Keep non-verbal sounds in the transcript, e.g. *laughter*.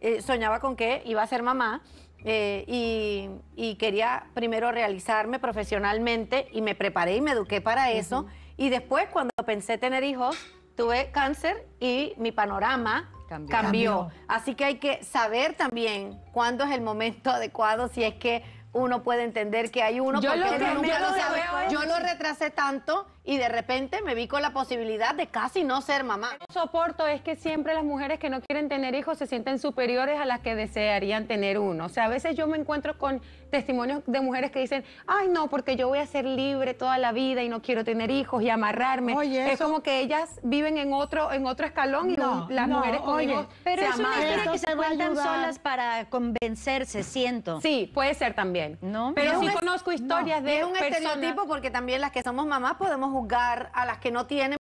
Eh, soñaba con que iba a ser mamá eh, y, quería primero realizarme profesionalmente y me preparé y me eduqué para eso. Y después, cuando pensé tener hijos, tuve cáncer y mi panorama cambió. Así que hay que saber también cuándo es el momento *laughs* adecuado, si es que uno puede entender que hay uno yo lo yo lo, Yo lo retrasé tanto y de repente me vi con la posibilidad de casi no ser mamá. Lo que soporto es que siempre las mujeres que no quieren tener hijos se sienten superiores a las que desearían tener uno. O sea, a veces yo me encuentro con testimonios de mujeres que dicen, ay no, porque yo voy a ser libre toda la vida y no quiero tener hijos y amarrarme. Oye, es como que ellas viven en otro, en otro escalón y las mujeres con Pero es una historia que se cuentan solas para convencerse, siento. Sí, puede ser también pero, sí conozco historias de. Es un estereotipo porque también las que somos mamás podemos juzgar a las que no tienen